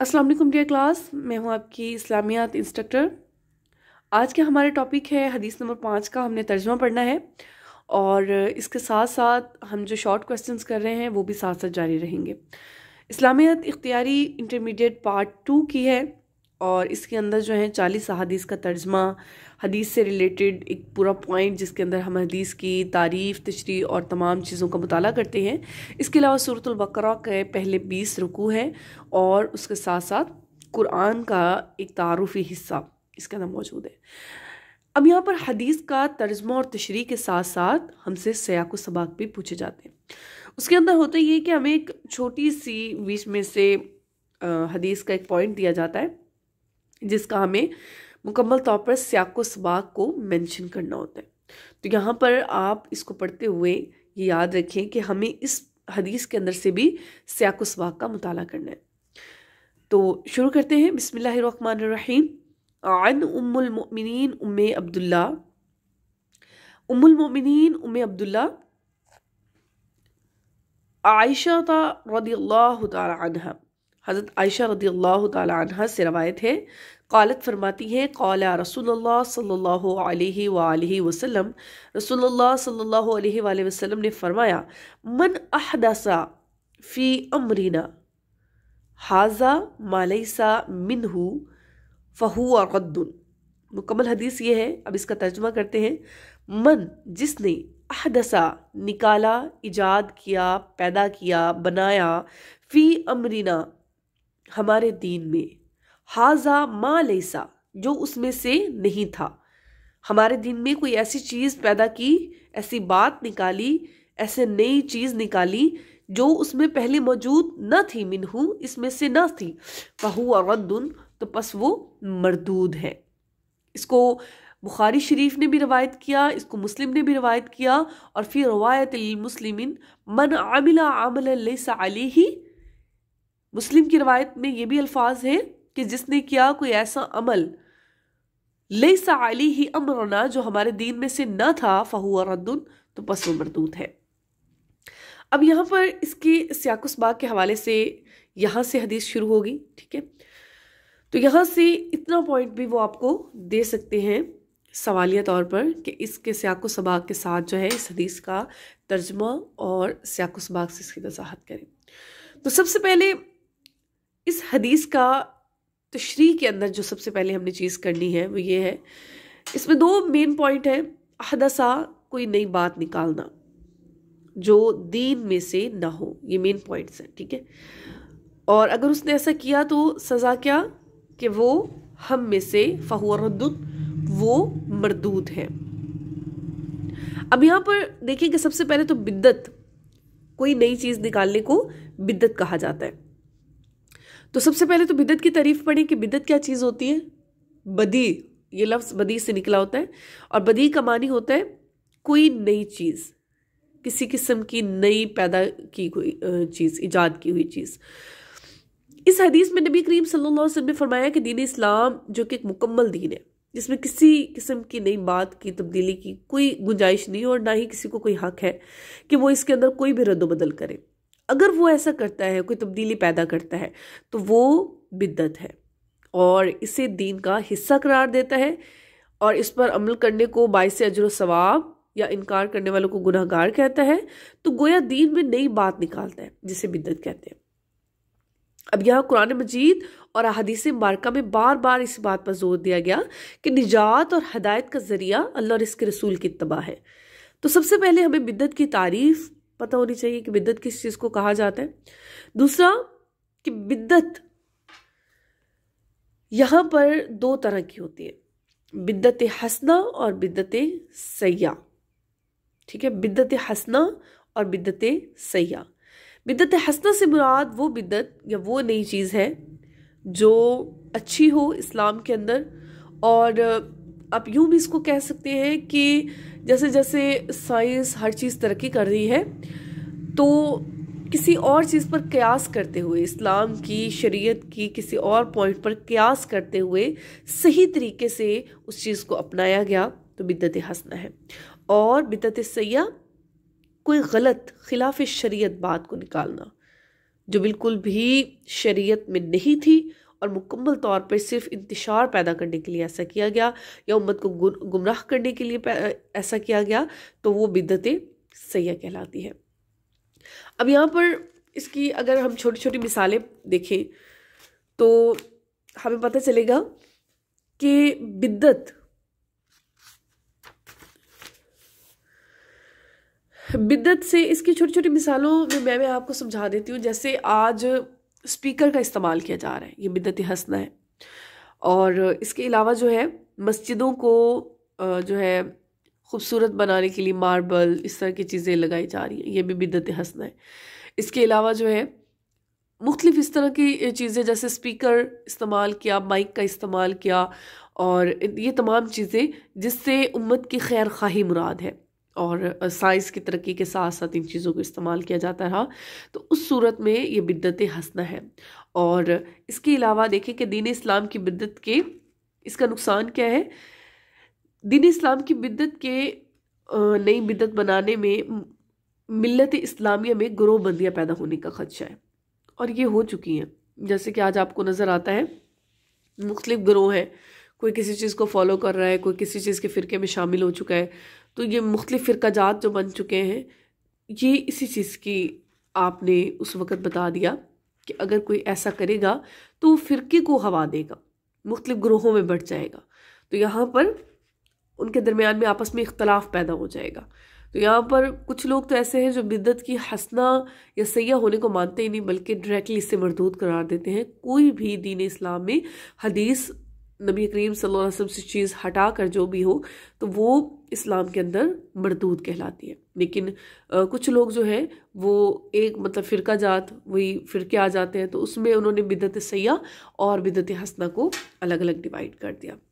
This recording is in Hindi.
अस्सलाम वालेकुम डियर क्लास मैं हूं आपकी इस्लामियात इंस्ट्रक्टर आज का हमारा टॉपिक है हदीस नंबर पाँच का हमने तर्जमा पढ़ना है और इसके साथ साथ हम जो शॉर्ट क्वेश्चंस कर रहे हैं वो भी साथ साथ जारी रहेंगे इस्लामियात इख्तियारी इंटरमीडिएट पार्ट टू की है और इसके अंदर जो है चालीस हदीस का तर्जमा हदीस से रिलेटेड एक पूरा पॉइंट जिसके अंदर हम हदीस की तारीफ़ तशरी और तमाम चीज़ों का मुताल करते हैं इसके अलावा सूरतुल्बकरा के पहले बीस रुकू है और उसके साथ साथ कुरान का एक तारफ़ी हिस्सा इसके अंदर मौजूद है अब यहाँ पर हदीस का तर्जमा और तशरी के साथ साथ हमसे सयाको सबाक भी पूछे जाते हैं उसके अंदर होता ये है कि हमें एक छोटी सी बीच में से हदीस का एक पॉइंट दिया जाता है जिसका हमें मुकम्मल तौर पर स्याको सबाक को मेंशन करना होता है तो यहाँ पर आप इसको पढ़ते हुए ये याद रखें कि हमें इस हदीस के अंदर से भी स्याको सबाक का मताल करना है तो शुरू करते हैं बसमीम आन उमिन उम अब्दुल्ला उमिन उम अब्दुल्ला आयशा रदी अल्लाह तह हज़रत आयशा रदी अल्लाह तहा से रवायत है कालत फरमाती हैं कौल रसोल सल्ला वसलम रसोल्ला सल्ला ने फरमाया मन अहदसा फ़ी अमरीना हाजा मालसा मिनहू फ़हू रद्दुन मुकम्मल हदीस ये है अब इसका तर्जमा करते हैं मन जिसने अहदसा निकाला इजाद किया पैदा किया बनाया फ़ी अमरीना हमारे दीन में हाजा मा लेसा जो उसमें से नहीं था हमारे दिन में कोई ऐसी चीज़ पैदा की ऐसी बात निकाली ऐसे नई चीज़ निकाली जो उसमें पहले मौजूद न थी मिनहू इसमें से न थी फहू और रद्दन तो बस वो मरदूद है इसको बुखारी शरीफ ने भी रवायत किया इसको मुस्लिम ने भी रवायत किया और फिर रवायत मुस्लिमिन मन आमिला आमल सा ही मुस्लिम की रवायत में ये भी अल्फाज हैं कि जिसने किया कोई ऐसा अमल ले साली ही अमरना जो हमारे दीन में से न था फहू रद्दुन तो पस मरदूत है अब यहाँ पर इसके सियाकुस बाग के हवाले से यहाँ से हदीस शुरू होगी ठीक है तो यहाँ से इतना पॉइंट भी वो आपको दे सकते हैं सवालिया तौर पर कि इसके सियाको सबाग के साथ जो है इस हदीस का तर्जमा और सियाको से इसकी वजाहत करें तो सबसे पहले इस हदीस का तश्री के अंदर जो सबसे पहले हमने चीज़ करनी है वो ये है इसमें दो मेन पॉइंट है हदसा कोई नई बात निकालना जो दीन में से ना हो ये मेन पॉइंट्स हैं ठीक है और अगर उसने ऐसा किया तो सज़ा क्या कि वो हम में से फ़हुरद्दुन वो मरदूद है अब यहाँ पर देखिए कि सबसे पहले तो बिद्दत कोई नई चीज़ निकालने को बिद्दत कहा जाता है तो सबसे पहले तो बिदत की तारीफ पढ़ी कि बिदत क्या चीज़ होती है बदी ये लफ्ज़ बदी से निकला होता है और बदी का मानी होता है कोई नई चीज़ किसी किस्म की नई पैदा की हुई चीज़ ईजाद की हुई चीज़ इस हदीस में नबी करीम सल्लल्लाहु अलैहि वसल्लम ने फरमाया कि दीन इस्लाम जो कि एक मुकम्मल दीन है जिसमें किसी किस्म की नई बात की तब्दीली की कोई गुंजाइश नहीं और ना ही किसी को कोई हक है कि वो इसके अंदर कोई भी रद्द बदल करे अगर वो ऐसा करता है कोई तब्दीली पैदा करता है तो वो बिद्दत है और इसे दीन का हिस्सा करार देता है और इस पर अमल करने को बायस अजर सवाब या इनकार करने वालों को गुनाहगार कहता है तो गोया दीन में नई बात निकालता है जिसे बिद्दत कहते हैं अब यहाँ कुरान मजीद और अहदीस मुबारका में बार बार इस बात पर जोर दिया गया कि निजात और हदायत का जरिया अल्लाह और इसके रसूल की तबाह है तो सबसे पहले हमें बिद्दत की तारीफ पता होनी चाहिए कि बिद्दत किस चीज़ को कहा जाता है दूसरा कि बिद्दत यहां पर दो तरह की होती है बिद्दत हसना और बिद्दत सयाह ठीक है बिद्दत हसना और बिद्दत सयाह बिद्दत हसना से मुराद वो बिद्दत या वो नई चीज़ है जो अच्छी हो इस्लाम के अंदर और आप यूँ भी इसको कह सकते हैं कि जैसे जैसे साइंस हर चीज़ तरक्की कर रही है तो किसी और चीज़ पर कयास करते हुए इस्लाम की शरीयत की किसी और पॉइंट पर कयास करते हुए सही तरीके से उस चीज़ को अपनाया गया तो बिदत हसना है और बिदत सयाह कोई गलत खिलाफ शरीयत बात को निकालना जो बिल्कुल भी शरीयत में नहीं थी और मुकम्मल तौर पर सिर्फ इंतशार पैदा करने के लिए ऐसा किया गया या उम्मत को गुमराह करने के लिए ऐसा किया गया तो वो बिदत सैया कहलाती है अब यहाँ पर इसकी अगर हम छोटी छोटी मिसालें देखें तो हमें पता चलेगा कि बिद्दत बिद्दत से इसकी छोटी छोटी मिसालों में मैं मैं आपको समझा देती हूँ जैसे आज स्पीकर का इस्तेमाल किया जा रहा है ये बिदत हसना है और इसके अलावा जो है मस्जिदों को जो है खूबसूरत बनाने के लिए मार्बल इस तरह की चीज़ें लगाई जा रही हैं ये भी बिदत हसना है इसके अलावा जो है मुख्तलिफ इस तरह की चीज़ें जैसे स्पीकर इस्तेमाल किया माइक का इस्तेमाल किया और ये तमाम चीज़ें जिससे उम्मत की खैर खाही मुराद है और साइंस की तरक्की के साथ साथ इन चीज़ों को इस्तेमाल किया जाता रहा तो उस सूरत में ये बिद्दत हंसना है और इसके अलावा देखें कि दीन इस्लाम की बिद्दत के इसका नुकसान क्या है दीन इस्लाम की बिद्दत के नई बिद्दत बनाने में मिलत इस्लामिया में ग्रोह बंदियाँ पैदा होने का खदशा है और ये हो चुकी हैं जैसे कि आज आपको नज़र आता है मुख्तलिफ ग्रोह हैं कोई किसी चीज़ को फॉलो कर रहा है कोई किसी चीज़ के फ़िरके में शामिल हो चुका है तो ये मुख्तलिफ़ फ़िरकाजात जो बन चुके हैं ये इसी चीज़ की आपने उस वक़्त बता दिया कि अगर कोई ऐसा करेगा तो वो फ़िरके को हवा देगा मुख्तलिफ़ ग्रोहों में बढ़ जाएगा तो यहाँ पर उनके दरमियान में आपस में इख्तलाफ पैदा हो जाएगा तो यहाँ पर कुछ लोग तो ऐसे हैं जो बिदत की हंसना या सयाह होने को मानते ही नहीं बल्कि डायरेक्टली इसे मरदूद करार देते हैं कोई भी दीन इस्लाम में हदीस नबी करीम सल्लल्लाहु अलैहि वसल्लम से चीज़ हटा कर जो भी हो तो वो इस्लाम के अंदर मरदूद कहलाती है लेकिन आ, कुछ लोग जो हैं वो एक मतलब फ़िरका जात वही फ़िरके आ जाते हैं तो उसमें उन्होंने बिदत सयाह और बिदत हसना को अलग अलग डिवाइड कर दिया